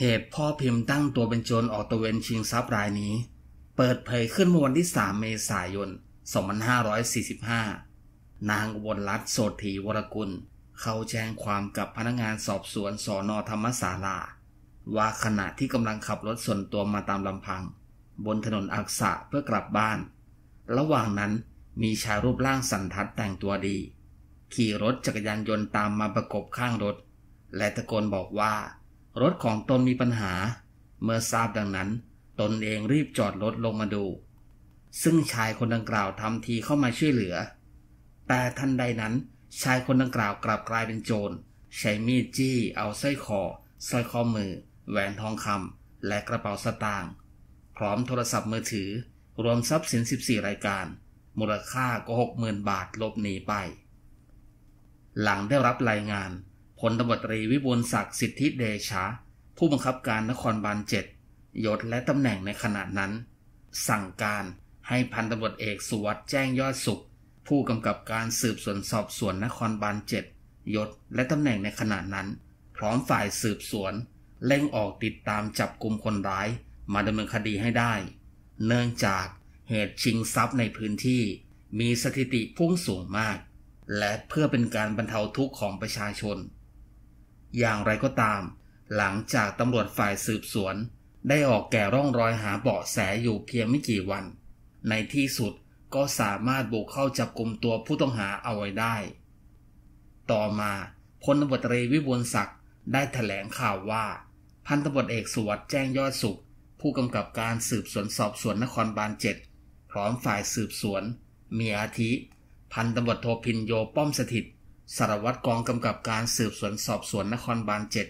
เหตุพ่อพิมพ์ตั้งตัวเป็นโจรออกตะเวนชิงทรัพย์รายนี้ เปิดเผยขึ้นเมื่อวันที่ 3 เมษายน 2545 นางวนรัตโสถีวรกุลเข้าแจ้งความกับพนักงานสอบสวนสอนอธรรมศาลา ว่าขณะที่กำลังขับรถส่วนตัวมาตามลำพัง บนถนนอักษะเพื่อกลับบ้าน ระหว่างนั้นมีชายรูปร่างสันทัดแต่งตัวดี ขี่รถจักรยานยนต์ตามมาประกบข้างรถ และตะโกนบอกว่ารถของตนมีปัญหา เมื่อทราบดังนั้น ตนเองรีบจอดรถลงมาดู ซึ่งชายคนดังกล่าวทำทีเข้ามาช่วยเหลือ แต่ทันใดนั้นชายคนดังกล่าวกลับกลายเป็นโจรใช้มีดจี้ เอาสร้อยคอสร้อยข้อมือ แหวนทองคำและกระเป๋าสตางค์พร้อมโทรศัพท์มือถือ รวมทรัพย์สิน 14 รายการมูลค่าก็ 60,000 บาทลบหนีไปหลังได้รับรายงานพลตบตรีวิบูลศักดิ์สิทธิเดชาผู้บังคับการนครบาลเจ็ดยศและตำแหน่งในขณะนั้น สั่งการให้พันตำรวจเอกสุวัสด์แจ้งยอดสุข ผู้กำกับการสืบสวนสอบสวนนครบาลเจ็ดยศและตำแหน่งในขณะนั้น พร้อมฝ่ายสืบสวนเร่งออกติดตามจับกลุ่มคนร้ายมาดำเนินคดีให้ได้ เนื่องจากเหตุชิงทรัพย์ในพื้นที่ มีสถิติพุ่งสูงมาก และเพื่อเป็นการบรรเทาทุกข์ของประชาชนอย่างไรก็ตาม หลังจากตำรวจฝ่ายสืบสวน ได้ออกแก่ร่องรอยหาเบาะแสอยู่เพียงไม่กี่วัน ในที่สุดก็สามารถบุกเข้าจับกลุ่มตัวผู้ต้องหาเอาไว้ได้ ต่อมาพลตบตรีวิบูลศักดิ์ได้ถแถลงข่าวว่า พันตบตเอกสุวัสด์แจ้งยอดสุข ผู้กำกับการสืบสวนสอบสวนนครบาลเจ็ดพร้อมฝ่ายสืบสวนมีอาทิ พันตบตโทพินโยป้อมสถิตสารวัตรกองกำกับการสืบสวนสอบสวน นครบาลเจ็ด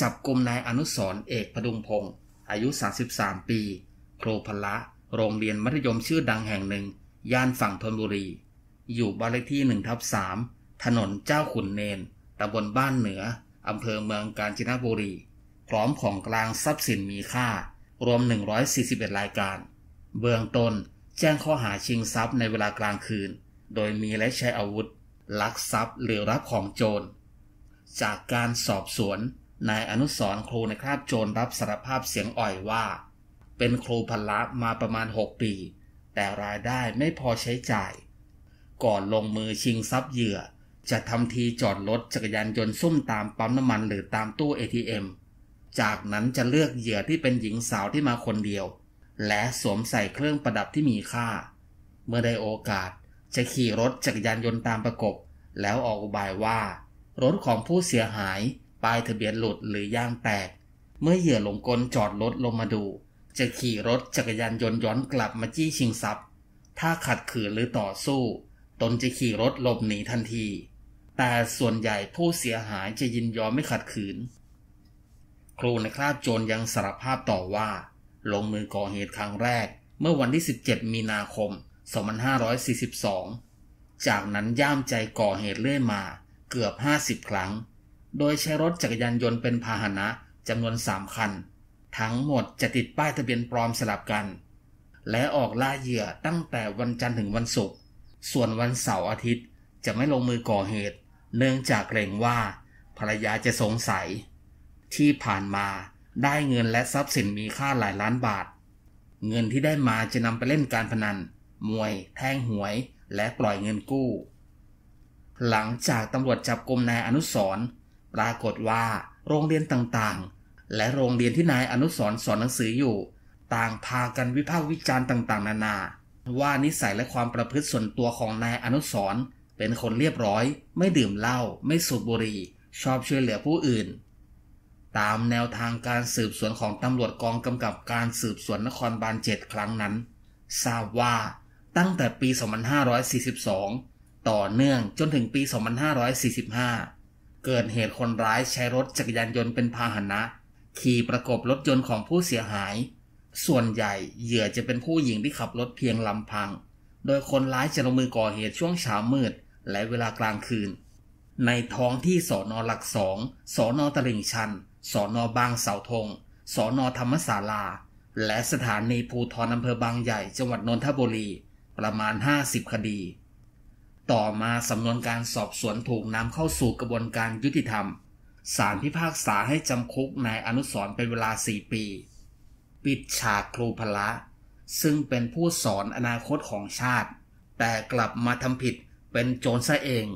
จับกลุ่มนายอนุสรเอกพดุงพงศ์อายุ 33 ปี โครพละ โรงเรียนมัธยมชื่อดังแห่งหนึ่ง ย่านฝั่งธนบุรี อยู่บ้านเลขที่1ทับ 3 ถนนเจ้าขุนเนนตำบลบ้านเหนืออำเภอเมืองกาญจนบุรี พร้อมของกลางทรัพย์สินมีค่า รวม 141 รายการ เบื้องต้นแจ้งข้อหาชิงทรัพย์ในเวลากลางคืน โดยมีและใช้อาวุธลักทรัพย์หรือรับของโจร จากการสอบสวน นายอนุสรครูในคราบโจรรับสารภาพเสียงอ่อยว่า เป็นครูพละมาประมาณ 6 ปี แต่รายได้ไม่พอใช้จ่าย ก่อนลงมือชิงทรัพย์เหยื่อ จะทำทีจอดรถจักรยานยนต์ซุ่มตามปั๊มน้ำมันหรือตามตู้ ATM จากนั้นจะเลือกเหยื่อที่เป็นหญิงสาวที่มาคนเดียว และสวมใส่เครื่องประดับที่มีค่า เมื่อได้โอกาสจะขี่รถจักรยานยนต์ตามประกบ แล้วออกอุบายว่า รถของผู้เสียหายป้ายทะเบียนหลุดหรือย่างแตก เมื่อเหยื่อหลงกลจอดรถลงมาดู จะขี่รถจักรยานยนต์ย้อนกลับมาจี้ชิงทรัพย์ ถ้าขัดขืนหรือต่อสู้ ตนจะขี่รถหลบหนีทันที แต่ส่วนใหญ่ผู้เสียหายจะยินยอมไม่ขัดขืน ครูในคราบโจรยังสารภาพต่อว่า ลงมือก่อเหตุครั้งแรก เมื่อวันที่ 17 มีนาคม2542 จากนั้นย่ามใจก่อเหตุเรื่อยมาเกือบ 50 ครั้ง โดยใช้รถจักรยานยนต์เป็นพาหนะจำนวน 3 คัน ทั้งหมดจะติดป้ายทะเบียนปลอมสลับกัน และออกล่าเหยื่อตั้งแต่วันจันทร์ถึงวันศุกร์ ส่วนวันเสาร์อาทิตย์จะไม่ลงมือก่อเหตุ เนื่องจากเกรงว่า ภรรยาจะสงสัย ที่ผ่านมาได้เงินและทรัพย์สินมีค่าหลายล้านบาท เงินที่ได้มาจะนำไปเล่นการพนันมวยแทงหวยและปล่อยเงินกู้ หลังจากตำรวจจับกลุ่มนายอนุสรปรากฏว่า โรงเรียนต่างๆ และโรงเรียนที่นายอนุสรสอนหนังสืออยู่ ต่างพากันวิพากษ์วิจารณ์ต่างๆ นานา ว่านิสัยและความประพฤติส่วนตัวของนายอนุสรเป็นคนเรียบร้อย ไม่ดื่มเหล้าไม่สูบบุหรี่ชอบช่วยเหลือผู้อื่น ตามแนวทางการสืบสวนของตำรวจกองกำกับการสืบสวนนครบาลเจ็ดครั้งนั้น ทราบว่าตั้งแต่ปี 2542 ต่อเนื่องจนถึงปี 2545 เกิดเหตุคนร้ายใช้รถจักรยานยนต์เป็นพาหนะ ขี่ประกบรถยนต์ของผู้เสียหาย ส่วนใหญ่เหยื่อจะเป็นผู้หญิงที่ขับรถเพียงลำพัง โดยคนร้ายจะลงมือก่อเหตุช่วงเช้ามืดและเวลากลางคืน ในท้องที่สอนอหลักสองสอนอตลิ่งชัน สอนอบางเสาธงสอนอธรรมศาลา และสถานีภูทรอำเภอบางใหญ่ จังหวัดนนทบุรีประมาณ 50 คดี ต่อมาสำนวนการสอบสวนถูกนำเข้าสู่กระบวนการยุติธรรมศาลพิพากษาให้จำคุกนายอนุสรเป็นเวลา 4 ปี ปิดฉากครูพละ ซึ่งเป็นผู้สอนอนาคตของชาติ แต่กลับมาทำผิดเป็นโจรซะเอง